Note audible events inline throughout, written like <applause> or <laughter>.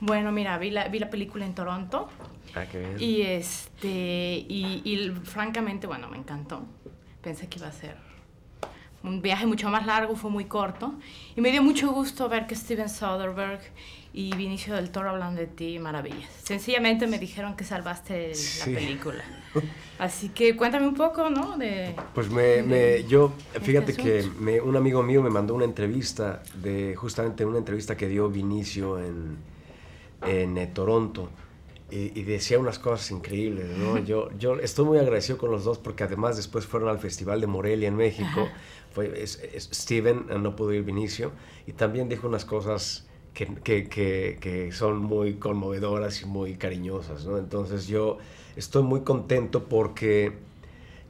Bueno, mira, vi la, vi la película en Toronto. Ah, qué bien. Y, este, y, francamente, bueno, me encantó. Pensé que iba a ser un viaje mucho más largo, fue muy corto. Y me dio mucho gusto ver que Steven Soderbergh y Vinicio del Toro hablan de ti maravillas. Sencillamente me dijeron que salvaste la película. <laughs> Así que cuéntame un poco, ¿no? De, pues me, yo, este fíjate que un amigo mío me mandó una entrevista de justamente una entrevista que dio Vinicio en en eh, Toronto. Y, decía unas cosas increíbles, ¿no? <laughs> Yo, yo estoy muy agradecido con los dos porque además después fueron al Festival de Morelia en México. Fue, Steven eh, no pudo ir Vinicio y también dijo unas cosas que, que, que, que, son muy conmovedoras y muy cariñosas, ¿no? Entonces yo estoy muy contento porque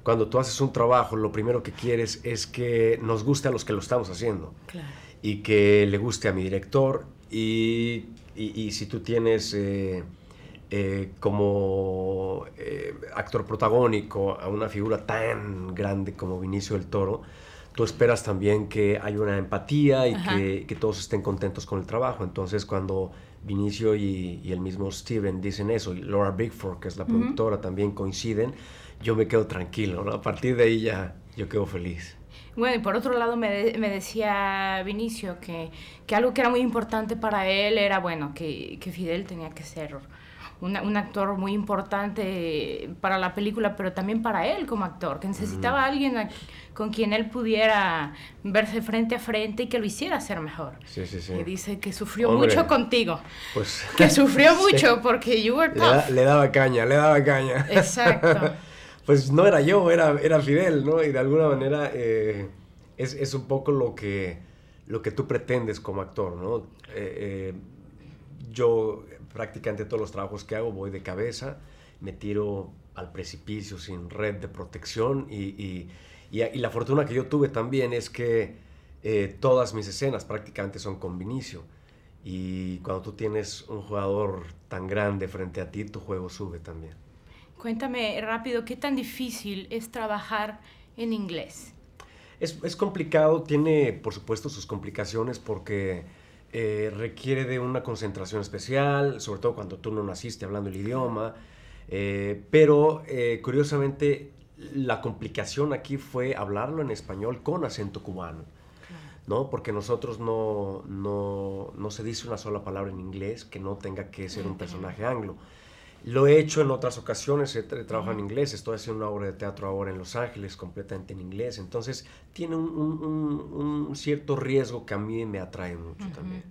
cuando tú haces un trabajo lo primero que quieres es que nos guste a los que lo estamos haciendo. Y que le guste a mi director y, si tú tienes eh, eh, como eh, actor protagónico a una figura tan grande como Vinicio del Toro, tú esperas también que haya una empatía y que, todos estén contentos con el trabajo. Entonces, cuando Vinicio y, y el mismo Steven dicen eso, y Laura Bigford, que es la productora, también coinciden, yo me quedo tranquilo, ¿no? A partir de ahí ya yo quedo feliz. Bueno, y por otro lado me, decía Vinicio que, que, algo que era muy importante para él era, bueno, que, que Fidel tenía que ser un actor muy importante para la película, pero también para él como actor, que necesitaba alguien con quien él pudiera verse frente a frente y que lo hiciera ser mejor. Sí, sí, sí. Y dice que sufrió mucho contigo. Pues, que <laughs> sufrió mucho porque you were tough. le daba caña, le daba caña. Exacto. <laughs> pues no era yo, era, era Fidel, ¿no? Y de alguna manera eh, es, un poco lo que, lo que tú pretendes como actor, ¿no? Eh, eh, yo prácticamente todos los trabajos que hago voy de cabeza, me tiro al precipicio sin red de protección y, y la fortuna que yo tuve también es que todas mis escenas prácticamente son con Vinicio. Y cuando tú tienes un jugador tan grande frente a ti, tu juego sube también. Cuéntame rápido, ¿qué tan difícil es trabajar en inglés? Es, es complicado, tiene por supuesto sus complicaciones porque eh, requiere de una concentración especial, sobre todo cuando tú no naciste hablando el idioma, eh, pero eh, curiosamente la complicación aquí fue hablarlo en español con acento cubano. ¿no? Porque nosotros no, no, no, se dice una sola palabra en inglés que no tenga que ser un personaje anglo. Lo he hecho en otras ocasiones, he, trabajado en inglés, estoy haciendo una obra de teatro ahora en Los Ángeles completamente en inglés, entonces tiene un, cierto riesgo que a mí me atrae mucho también.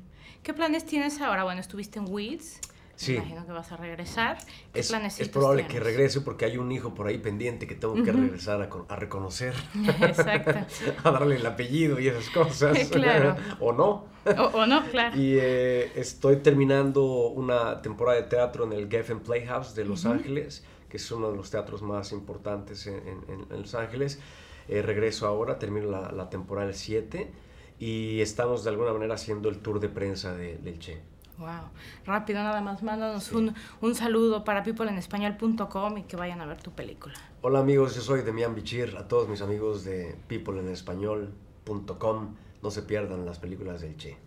¿Qué planes tienes ahora? Bueno, estuviste en Weeds. Sí. imagino que vas a regresar. es, probable que regrese porque hay un hijo por ahí pendiente que tengo que regresar a, reconocer. Exacto. <laughs> a darle el apellido y esas cosas. <laughs> claro. <laughs> o no. O, no, claro. Y eh, estoy terminando una temporada de teatro en el Geffen Playhouse de Los Ángeles, que es uno de los teatros más importantes en, Los Ángeles. Eh, regreso ahora, termino la, temporada 7 y estamos de alguna manera haciendo el tour de prensa de, del Che. Wow, rápido nada más, mándanos un, un, saludo para peopleenespañol.com y que vayan a ver tu película. Hola amigos, yo soy Demian Bichir, a todos mis amigos de peopleenespañol.com, no se pierdan las películas del Che.